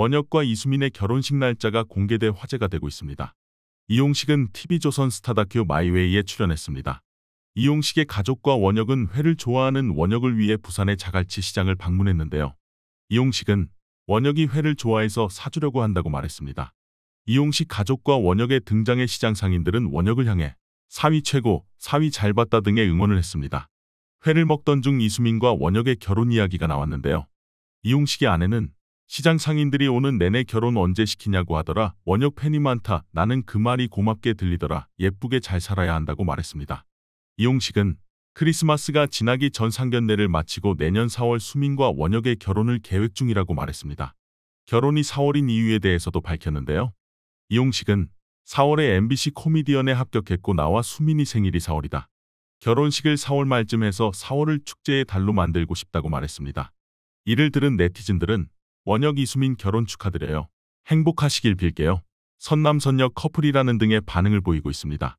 원혁과 이수민의 결혼식 날짜가 공개돼 화제가 되고 있습니다. 이용식은 TV조선 스타다큐 마이웨이에 출연했습니다. 이용식의 가족과 원혁은 회를 좋아하는 원혁을 위해 부산의 자갈치 시장을 방문했는데요. 이용식은 원혁이 회를 좋아해서 사주려고 한다고 말했습니다. 이용식 가족과 원혁의 등장에 시장 상인들은 원혁을 향해 사위 최고, 사위 잘 봤다 등의 응원을 했습니다. 회를 먹던 중 이수민과 원혁의 결혼 이야기가 나왔는데요. 이용식의 아내는 시장 상인들이 오는 내내 결혼 언제 시키냐고 하더라. 원역 팬이 많다. 나는 그 말이 고맙게 들리더라. 예쁘게 잘 살아야 한다고 말했습니다. 이용식은 크리스마스가 지나기 전 상견례를 마치고 내년 4월 수민과 원혁의 결혼을 계획 중이라고 말했습니다. 결혼이 4월인 이유에 대해서도 밝혔는데요. 이용식은 4월에 MBC 코미디언에 합격했고 나와 수민이 생일이 4월이다. 결혼식을 4월 말쯤 해서 4월을 축제의 달로 만들고 싶다고 말했습니다. 이를 들은 네티즌들은 원혁 이수민 결혼 축하드려요. 행복하시길 빌게요. 선남선녀 커플이라는 등의 반응을 보이고 있습니다.